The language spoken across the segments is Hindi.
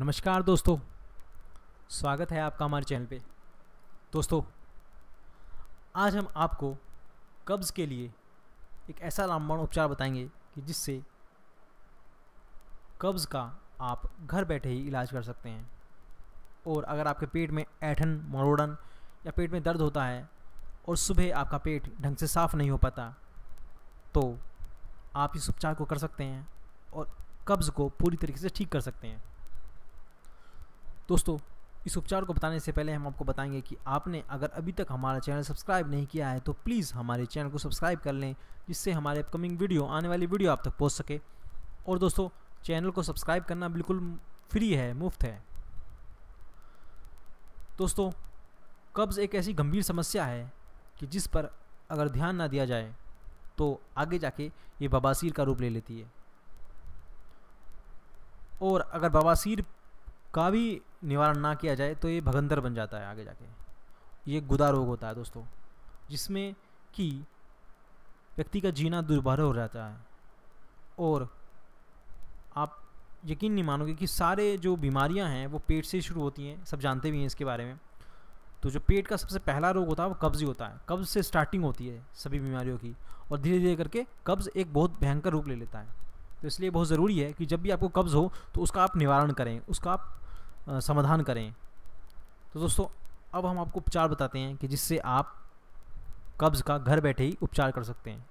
नमस्कार दोस्तों स्वागत है आपका हमारे चैनल पे दोस्तों आज हम आपको कब्ज़ के लिए एक ऐसा रामबाण उपचार बताएंगे कि जिससे कब्ज़ का आप घर बैठे ही इलाज कर सकते हैं और अगर आपके पेट में ऐठन मरोड़न या पेट में दर्द होता है और सुबह आपका पेट ढंग से साफ़ नहीं हो पाता तो आप इस उपचार को कर सकते हैं और कब्ज़ को पूरी तरीके से ठीक कर सकते हैं दोस्तों इस उपचार को बताने से पहले हम आपको बताएंगे कि आपने अगर अभी तक हमारा चैनल सब्सक्राइब नहीं किया है तो प्लीज़ हमारे चैनल को सब्सक्राइब कर लें जिससे हमारे अपकमिंग वीडियो आने वाली वीडियो आप तक पहुँच सके और दोस्तों चैनल को सब्सक्राइब करना बिल्कुल फ्री है मुफ्त है दोस्तों कब्ज़ एक ऐसी गंभीर समस्या है कि जिस पर अगर ध्यान ना दिया जाए तो आगे जाके ये बबासीर का रूप ले लेती है और अगर बबासीर का भी निवारण ना किया जाए तो ये भगंदर बन जाता है आगे जाके ये गुदा रोग होता है दोस्तों जिसमें कि व्यक्ति का जीना दुर्भर हो जाता है और आप यकीन नहीं मानोगे कि सारे जो बीमारियां हैं वो पेट से शुरू होती हैं सब जानते भी हैं इसके बारे में तो जो पेट का सबसे पहला रोग होता है वो कब्ज़ ही होता है कब्ज़ से स्टार्टिंग होती है सभी बीमारियों की और धीरे धीरे करके कब्ज़ एक बहुत भयंकर रूप ले लेता है तो इसलिए बहुत ज़रूरी है कि जब भी आपको कब्ज़ हो तो उसका आप निवारण करें उसका आप आ, समाधान करें तो दोस्तों अब हम आपको उपचार बताते हैं कि जिससे आप कब्ज़ का घर बैठे ही उपचार कर सकते हैं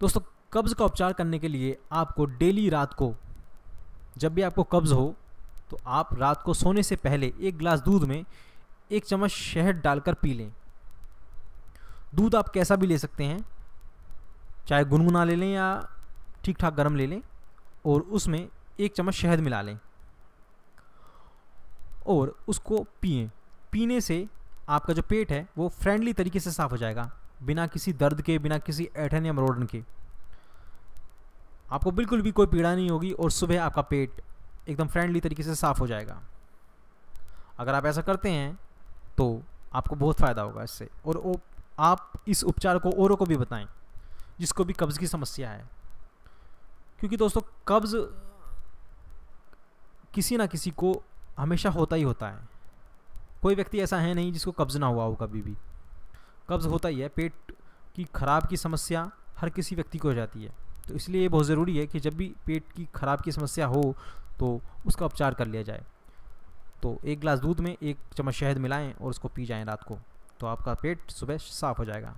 दोस्तों कब्ज़ का उपचार करने के लिए आपको डेली रात को जब भी आपको कब्ज़ हो तो आप रात को सोने से पहले एक गिलास दूध में एक चम्मच शहद डालकर पी लें दूध आप कैसा भी ले सकते हैं चाहे गुनगुना ले लें या ठीक ठाक गर्म ले लें और उसमें एक चम्मच शहद मिला लें और उसको पिए पीने से आपका जो पेट है वो फ्रेंडली तरीके से साफ़ हो जाएगा बिना किसी दर्द के बिना किसी ऐठन या मरोड़न के आपको बिल्कुल भी कोई पीड़ा नहीं होगी और सुबह आपका पेट एकदम फ्रेंडली तरीके से साफ़ हो जाएगा अगर आप ऐसा करते हैं तो आपको बहुत फ़ायदा होगा इससे और आप इस उपचार को औरों को भी बताएं जिसको भी कब्ज़ की समस्या है क्योंकि दोस्तों कब्ज़ किसी ना किसी को हमेशा होता ही होता है कोई व्यक्ति ऐसा है नहीं जिसको कब्ज़ ना हुआ हो कभी भी कब्ज़ होता ही है पेट की ख़राब की समस्या हर किसी व्यक्ति को हो जाती है तो इसलिए ये बहुत ज़रूरी है कि जब भी पेट की ख़राब की समस्या हो तो उसका उपचार कर लिया जाए तो एक गिलास दूध में एक चम्मच शहद मिलाएं और उसको पी जाएं रात को तो आपका पेट सुबह साफ़ हो जाएगा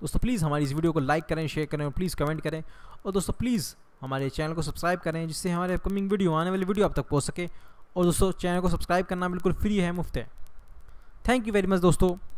दोस्तों प्लीज़ हमारी इस वीडियो को लाइक करें शेयर करें और प्लीज़ कमेंट करें और दोस्तों प्लीज़ हमारे चैनल को सब्सक्राइब करें जिससे हमारे अपकमिंग वीडियो आने वाली वीडियो आप तक पहुँच सके और दोस्तों चैनल को सब्सक्राइब करना बिल्कुल फ्री है मुफ्त है थैंक यू वेरी मच दोस्तों